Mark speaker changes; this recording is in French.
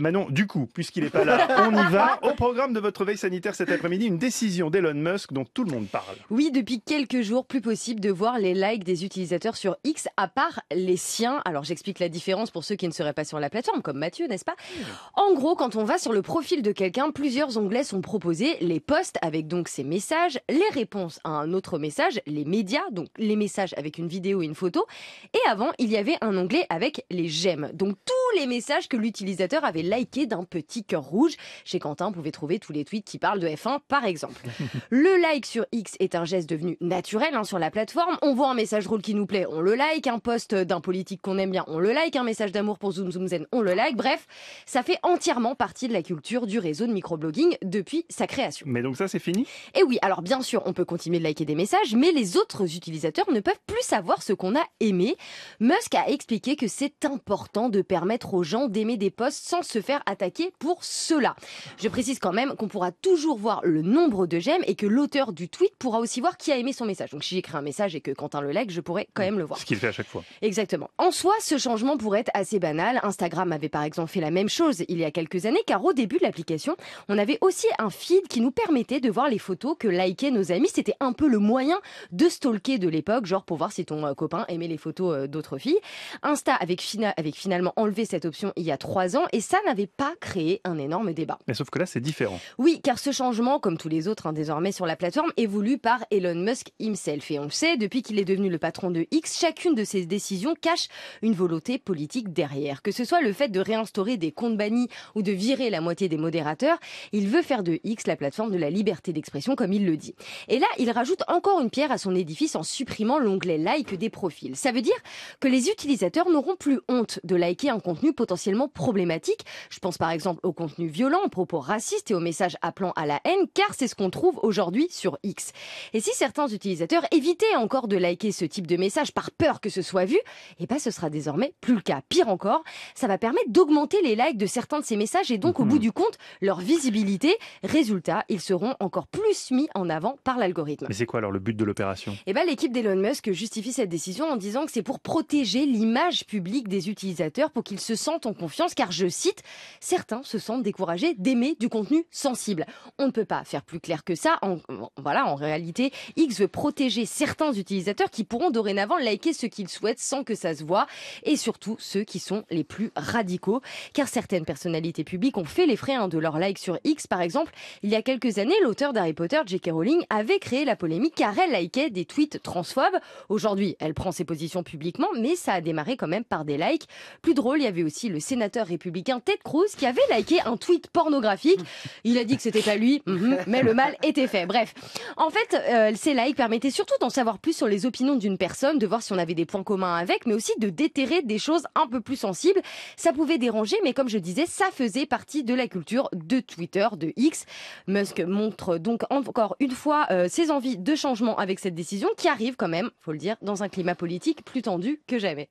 Speaker 1: Manon, du coup, puisqu'il n'est pas là, on y va. Au programme de votre veille sanitaire cet après-midi, une décision d'Elon Musk dont tout le monde parle. Oui, depuis quelques jours, plus possible de voir les likes des utilisateurs sur X, à part les siens. Alors j'explique la différence pour ceux qui ne seraient pas sur la plateforme, comme Mathieu, n'est-ce pas En gros, quand on va sur le profil de quelqu'un, plusieurs onglets sont proposés. Les posts avec donc ses messages, les réponses à un autre message, les médias, donc les messages avec une vidéo et une photo. Et avant, il y avait un onglet avec les j'aime, donc tous les messages que l'utilisateur avait liké d'un petit cœur rouge. Chez Quentin, vous pouvez trouver tous les tweets qui parlent de F1, par exemple. le like sur X est un geste devenu naturel hein, sur la plateforme. On voit un message drôle qui nous plaît, on le like. Un post d'un politique qu'on aime bien, on le like. Un message d'amour pour Zoom Zoom Zen, on le like. Bref, ça fait entièrement partie de la culture du réseau de microblogging depuis sa création. Mais donc ça, c'est fini Eh oui, alors bien sûr, on peut continuer de liker des messages, mais les autres utilisateurs ne peuvent plus savoir ce qu'on a aimé. Musk a expliqué que c'est important de permettre aux gens d'aimer des posts sans se se faire attaquer pour cela. Je précise quand même qu'on pourra toujours voir le nombre de j'aime et que l'auteur du tweet pourra aussi voir qui a aimé son message. Donc si j'écris un message et que Quentin le like, je pourrais quand même le voir. Ce qu'il fait à chaque fois. Exactement. En soi, ce changement pourrait être assez banal. Instagram avait par exemple fait la même chose il y a quelques années, car au début de l'application, on avait aussi un feed qui nous permettait de voir les photos que likaient nos amis. C'était un peu le moyen de stalker de l'époque, genre pour voir si ton euh, copain aimait les photos euh, d'autres filles. Insta avait finalement enlevé cette option il y a trois ans et ça n'avait pas créé un énorme débat. Mais sauf que là, c'est différent. Oui, car ce changement, comme tous les autres hein, désormais sur la plateforme, est voulu par Elon Musk himself. Et on le sait, depuis qu'il est devenu le patron de X, chacune de ses décisions cache une volonté politique derrière. Que ce soit le fait de réinstaurer des comptes bannis ou de virer la moitié des modérateurs, il veut faire de X la plateforme de la liberté d'expression, comme il le dit. Et là, il rajoute encore une pierre à son édifice en supprimant l'onglet like des profils. Ça veut dire que les utilisateurs n'auront plus honte de liker un contenu potentiellement problématique je pense par exemple au contenu violent, aux propos racistes et aux messages appelant à la haine, car c'est ce qu'on trouve aujourd'hui sur X. Et si certains utilisateurs évitaient encore de liker ce type de message par peur que ce soit vu, eh ben ce sera désormais plus le cas. Pire encore, ça va permettre d'augmenter les likes de certains de ces messages et donc au bout mhm. du compte leur visibilité. Résultat, ils seront encore plus mis en avant par l'algorithme. Mais c'est quoi alors le but de l'opération Eh ben l'équipe d'Elon Musk justifie cette décision en disant que c'est pour protéger l'image publique des utilisateurs pour qu'ils se sentent en confiance car je cite certains se sentent découragés d'aimer du contenu sensible. On ne peut pas faire plus clair que ça. En, voilà, en réalité, X veut protéger certains utilisateurs qui pourront dorénavant liker ce qu'ils souhaitent sans que ça se voit, et surtout ceux qui sont les plus radicaux, car certaines personnalités publiques ont fait les frais hein, de leur like sur X, par exemple. Il y a quelques années, l'auteur d'Harry Potter, J.K. Rowling, avait créé la polémique car elle likait des tweets transphobes. Aujourd'hui, elle prend ses positions publiquement, mais ça a démarré quand même par des likes. Plus drôle, il y avait aussi le sénateur républicain Ted Cruz qui avait liké un tweet pornographique. Il a dit que c'était pas lui, mhm, mais le mal était fait. Bref, en fait, euh, ces likes permettaient surtout d'en savoir plus sur les opinions d'une personne, de voir si on avait des points communs avec, mais aussi de déterrer des choses un peu plus sensibles. Ça pouvait déranger, mais comme je disais, ça faisait partie de la culture de Twitter, de X. Musk montre donc encore une fois euh, ses envies de changement avec cette décision qui arrive quand même, faut le dire, dans un climat politique plus tendu que jamais.